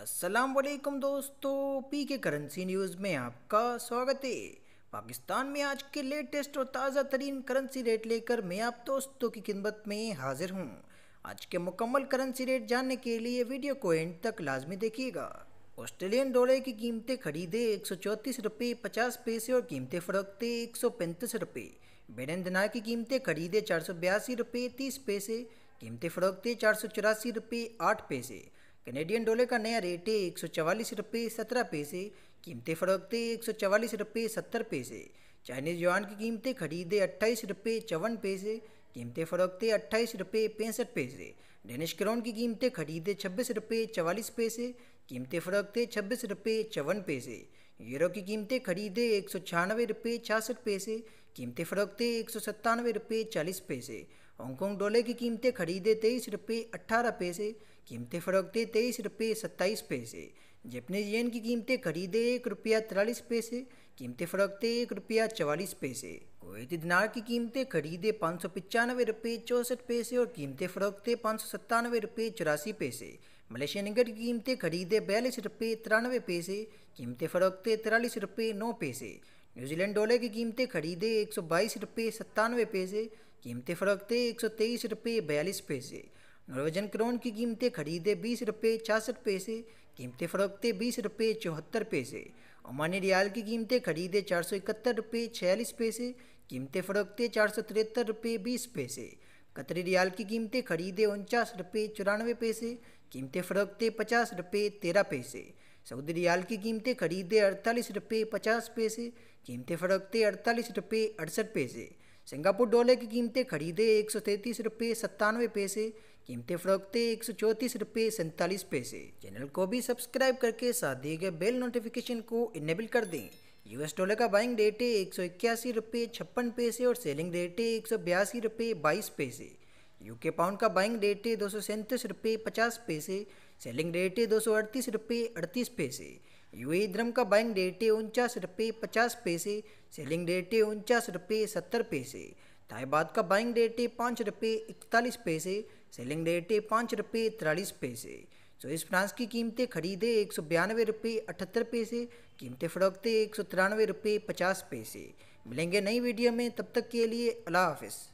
वालेकुम दोस्तों पी के करेंसी न्यूज़ में आपका स्वागत है पाकिस्तान में आज के लेटेस्ट और ताज़ा तरीन करेंसी रेट लेकर मैं आप दोस्तों की खिदमत में हाजिर हूँ आज के मुकम्मल करेंसी रेट जानने के लिए वीडियो को एंड तक लाजमी देखिएगा ऑस्ट्रेलियन डॉलर की कीमतें खरीदे एक सौ चौंतीस रुपये पचास पैसे और कीमतें फरोखते एक सौ पैंतीस रुपये बेरन दिनार की कीमतें खरीदे चार सौ बयासी रुपये तीस पैसे कीमतें फरोखते चार सौ चौरासी रुपये आठ पैसे कैनेडियन डॉलर का नया रेट है एक सौ चवालीस रुपये सत्रह पैसे कीमतें फरोखते एक सौ चवालीस रुपये सत्तर पैसे चाइनीज़ युआन की कीमतें खरीदे अट्ठाईस रुपये चौवन पैसे कीमतें फरोखते अट्ठाईस रुपये पैंसठ पैसे डेनिश क्रोन की कीमतें खरीदे छब्बीस रुपये चवालीस पैसे कीमतें फरोखते छब्बीस रुपये चौवन पैसे यूरो की कीमतें खरीदे एक सौ छियानवे रुपये छियासठ पैसे कीमतें फरोखते एक सौ सत्तानवे रुपये चालीस पैसे हांगकॉन्ग डॉलर की कीमतें खरीदे तेईस रुपये अट्ठारह पैसे कीमतें फरोखते तेईस रुपये सत्ताईस पैसे जैपनीज येन की कीमतें खरीदे एक रुपया तिरालीस पैसे कीमतें फरोखते एक रुपया चवालीस पैसे कुवैती दिनार की कीमतें खरीदे पाँच सौ पचानवे रुपये चौंसठ पैसे और कीमतें फरोखते पाँच सौ सत्तानवे रुपये चौरासी पैसे मलेशिया रिंगट की कीमतें खरीदे बयालीस रुपये तिरानवे पैसे कीमतें फरोखते तिरालीस रुपये नौ पैसे न्यूजीलैंड डॉलर की कीमतें खरीदे एक सौ बाईस रुपये सत्तानवे पैसे कीमतें फरोखते एक सौ तेईस रुपये बयालीस पैसे नॉर्वेजन क्रोन की कीमतें खरीदे बीस रुपये छियासठ पैसे कीमतें फरोखते बीस रुपये चौहत्तर पैसे ओमानी रियाल की कीमतें खरीदे चार सौ इकहत्तर रुपये छियालीस पैसे कीमतें फरोखते चार सौ तिहत्तर रुपये बीस पैसे कतरी रियाल की कीमतें खरीदे उनचास रुपये चौरानवे पैसे कीमतें फरोखते पचास रुपये तेरह पैसे सऊदी रियाल की कीमतें खरीदे अड़तालीस रुपये पचास पैसे कीमतें फरोखते अड़तालीस रुपये अड़सठ पैसे सिंगापुर डॉलर की कीमतें खरीदे एक सौ तैंतीस रुपये सत्तानवे पैसे कीमतें फरोखते एक सौ चौंतीस रुपये सैंतालीस पैसे चैनल को भी सब्सक्राइब करके साथ दिए गए बेल नोटिफिकेशन को इनेबल कर दें यूएस डॉलर का बाइंग रेट है एक सौ इक्यासी रुपये छप्पन पैसे और सेलिंग रेट है एक सौ बयासी रुपये बाईस पैसे यूके पाउंड का बाइंग रेट है दो सौ सैंतीस रुपये पचास पैसे सेलिंग रेट है दो सौ अड़तीस रुपये अड़तीस पैसे यूए द्रम e का बाइंग रेट है उनचास रुपये पचास पैसे सेलिंग रेट है उनचास रुपये सत्तर पैसे ताइबाद का बाइंग रेट है पाँच रुपये इकतालीस पैसे सेलिंग रेट है पाँच रुपये तिरालीस पैसे सो इस फ्रांस की कीमतें खरीदे एक सौ बयानवे रुपये अठहत्तर पैसे कीमतें फरोखते एक सौ तिरानवे रुपये पचास पैसे मिलेंगे नई वीडियो में तब तक के लिए अल्लाह हाफिज़